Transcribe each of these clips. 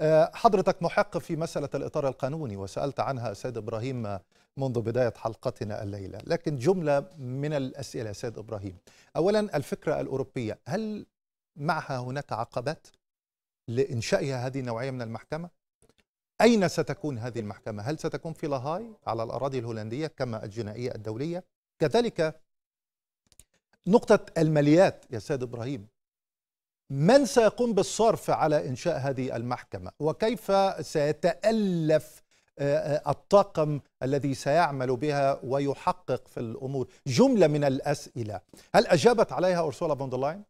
آه، حضرتك محق في مسألة الإطار القانوني وسألت عنها سيد إبراهيم منذ بداية حلقتنا الليلة لكن جملة من الأسئلة سيد إبراهيم أولا الفكرة الأوروبية هل معها هناك عقبات لإنشائها هذه النوعية من المحكمة؟ أين ستكون هذه المحكمة؟ هل ستكون في لاهاي على الأراضي الهولندية كما الجنائية الدولية؟ كذلك نقطة الماليات يا سيد إبراهيم من سيقوم بالصرف على إنشاء هذه المحكمة وكيف سيتألف آه، آه، الطاقم الذي سيعمل بها ويحقق في الأمور جملة من الأسئلة هل أجابت عليها أرسولا فون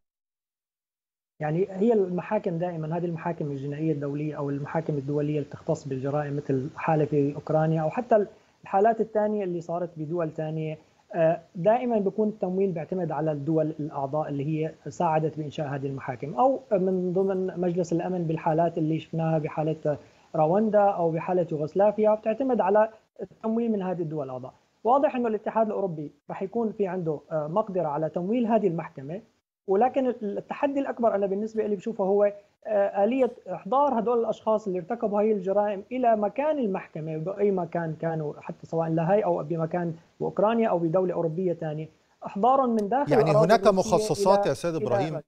يعني هي المحاكم دائما هذه المحاكم الجنائيه الدوليه او المحاكم الدوليه اللي تختص بالجرائم مثل حاله في اوكرانيا او حتى الحالات الثانيه اللي صارت بدول ثانيه آه، دائما بيكون التمويل بيعتمد على الدول الاعضاء اللي هي ساعدت بانشاء هذه المحاكم او من ضمن مجلس الامن بالحالات اللي شفناها بحاله رواندا او بحاله يوغوسلافيا بتعتمد على التمويل من هذه الدول الاعضاء واضح انه الاتحاد الاوروبي راح يكون في عنده آه، مقدره على تمويل هذه المحكمه ولكن التحدي الاكبر انا بالنسبه لي بشوفه هو آه، اليه احضار هدول الاشخاص اللي ارتكبوا هي الجرائم الى مكان المحكمه باي مكان كانوا حتى سواء لهاي او بمكان باوكرانيا او بدوله اوروبيه ثانيه احضارهم من داخل يعني هناك مخصصات يا استاذ ابراهيم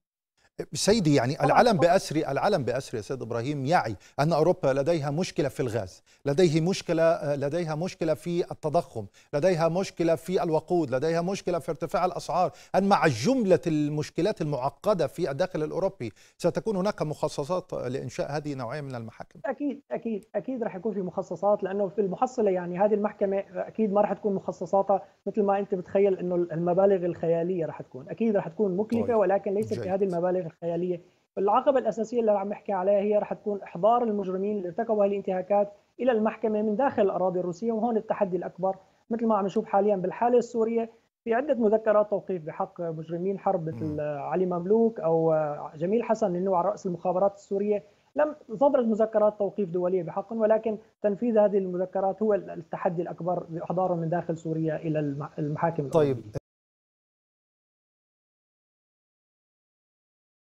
سيدي يعني العالم بأسري العالم بأسري يا سيد إبراهيم يعي أن أوروبا لديها مشكلة في الغاز لديه مشكلة لديها مشكلة في التضخم لديها مشكلة في الوقود لديها مشكلة في ارتفاع الأسعار أن مع جملة المشكلات المعقدة في الداخل الأوروبي ستكون هناك مخصصات لإنشاء هذه نوعية من المحاكم أكيد أكيد أكيد رح يكون في مخصصات لأنه في المحصلة يعني هذه المحكمة أكيد ما رح تكون مخصصاتها مثل ما أنت بتخيل أنه المبالغ الخيالية رح تكون أكيد رح تكون مكلفة طيب. ولكن ليست بهذه المبالغ الخياليه العقبه الاساسيه اللي عم نحكي عليها هي رح تكون احضار المجرمين اللي ارتكبوا هالانتهاكات الى المحكمه من داخل الاراضي الروسيه وهون التحدي الاكبر مثل ما عم نشوف حاليا بالحاله السوريه في عده مذكرات توقيف بحق مجرمين حرب مثل علي مملوك او جميل حسن اللي هو على راس المخابرات السوريه لم صدرت مذكرات توقيف دوليه بحقهم ولكن تنفيذ هذه المذكرات هو التحدي الاكبر باحضارهم من داخل سوريا الى المحاكم طيب